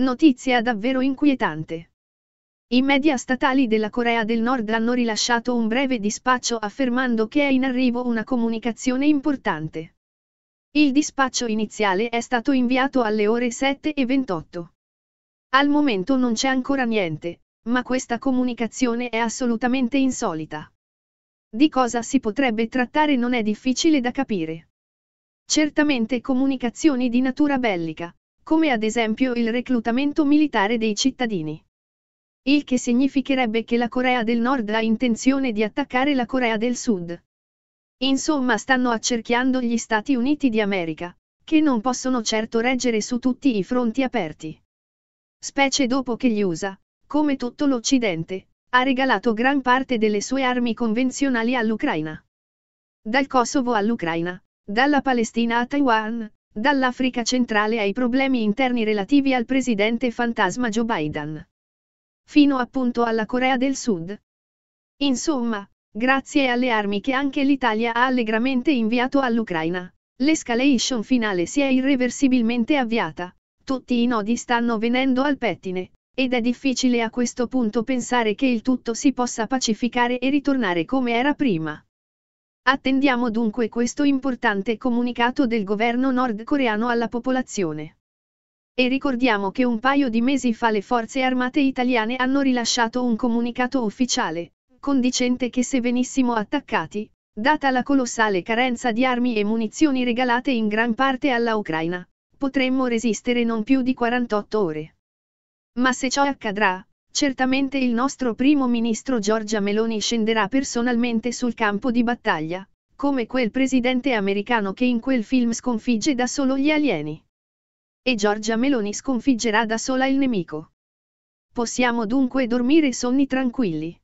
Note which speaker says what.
Speaker 1: Notizia davvero inquietante. I media statali della Corea del Nord hanno rilasciato un breve dispaccio affermando che è in arrivo una comunicazione importante. Il dispaccio iniziale è stato inviato alle ore 7 e 28. Al momento non c'è ancora niente, ma questa comunicazione è assolutamente insolita. Di cosa si potrebbe trattare non è difficile da capire. Certamente comunicazioni di natura bellica, come ad esempio il reclutamento militare dei cittadini. Il che significherebbe che la Corea del Nord ha intenzione di attaccare la Corea del Sud. Insomma stanno accerchiando gli Stati Uniti di America, che non possono certo reggere su tutti i fronti aperti. Specie dopo che gli USA, come tutto l'Occidente, ha regalato gran parte delle sue armi convenzionali all'Ucraina. Dal Kosovo all'Ucraina, dalla Palestina a Taiwan, Dall'Africa centrale ai problemi interni relativi al presidente fantasma Joe Biden. Fino appunto alla Corea del Sud. Insomma, grazie alle armi che anche l'Italia ha allegramente inviato all'Ucraina, l'escalation finale si è irreversibilmente avviata, tutti i nodi stanno venendo al pettine, ed è difficile a questo punto pensare che il tutto si possa pacificare e ritornare come era prima. Attendiamo dunque questo importante comunicato del governo nordcoreano alla popolazione. E ricordiamo che un paio di mesi fa le forze armate italiane hanno rilasciato un comunicato ufficiale, condicente che se venissimo attaccati, data la colossale carenza di armi e munizioni regalate in gran parte alla Ucraina, potremmo resistere non più di 48 ore. Ma se ciò accadrà, Certamente il nostro primo ministro Giorgia Meloni scenderà personalmente sul campo di battaglia, come quel presidente americano che in quel film sconfigge da solo gli alieni. E Giorgia Meloni sconfiggerà da sola il nemico. Possiamo dunque dormire sonni tranquilli.